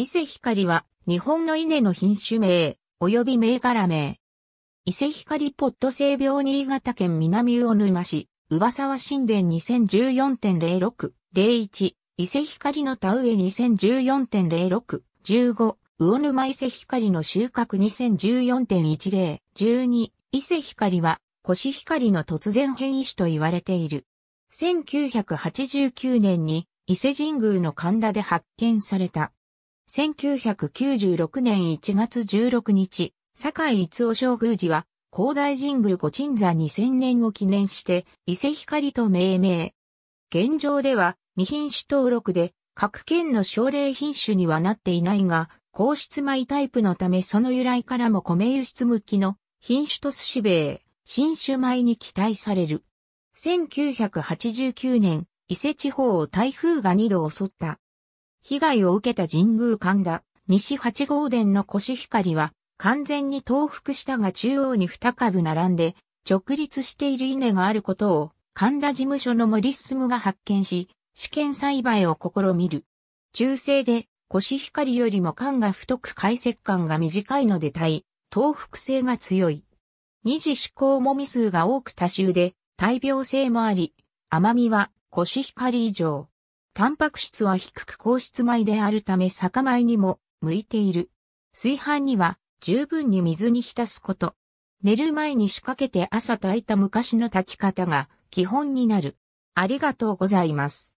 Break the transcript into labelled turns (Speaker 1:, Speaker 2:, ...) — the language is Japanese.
Speaker 1: 伊勢
Speaker 2: 光は日本の稲の品種名、及び銘柄名。伊勢光ポット製病新潟県南魚沼市、上沢神殿2014.06、01、伊勢光の田植え2014.06、15、魚沼伊勢光の収穫2014.10、12、伊勢光は、コシヒカリの突然変異種と言われている。1989年に伊勢神宮の神田で発見された。1996年1月16日、坂井逸夫将宮寺は、広大神宮御鎮座2000年を記念して、伊勢光と命名。現状では、未品種登録で、各県の奨励品種にはなっていないが、皇室米タイプのためその由来からも米輸出向きの品種と寿司米、新種米に期待される。1989年、伊勢地方を台風が2度襲った被害を受けた神宮神田、西八号殿のコシヒカリは、完全に倒伏したが中央に二株並んで、直立している稲があることを、神田事務所の森進が発見し、試験栽培を試みる。中世で、コシヒカリよりも缶が太く解石管が短いので対、倒伏性が強い。二次思考もみ数が多く多臭で、大病性もあり、甘みはコシヒカリ以上。タンパク質は低く硬質米であるため酒米にも向いている。炊飯には十分に水に浸すこと。寝る前に仕掛けて朝炊いた昔の炊き方が基本になる。ありがとう
Speaker 1: ございます。